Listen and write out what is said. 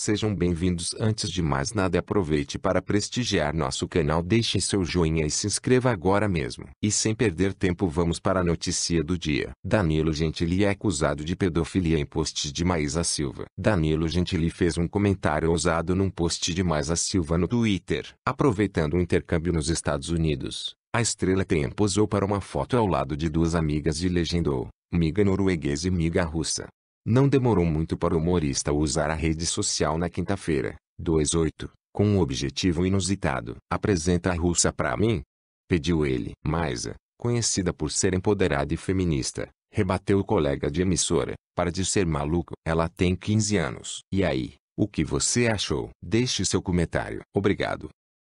Sejam bem-vindos. Antes de mais nada, aproveite para prestigiar nosso canal, deixe seu joinha e se inscreva agora mesmo. E sem perder tempo, vamos para a notícia do dia. Danilo Gentili é acusado de pedofilia em post de Maísa Silva. Danilo Gentili fez um comentário ousado num post de Maísa Silva no Twitter, aproveitando o um intercâmbio nos Estados Unidos. A estrela tem posou para uma foto ao lado de duas amigas e legendou: miga norueguesa e miga russa. Não demorou muito para o humorista usar a rede social na quinta-feira, 28, com um objetivo inusitado. Apresenta a russa pra mim? Pediu ele. Maisa, conhecida por ser empoderada e feminista, rebateu o colega de emissora, para de ser maluco. Ela tem 15 anos. E aí, o que você achou? Deixe seu comentário. Obrigado.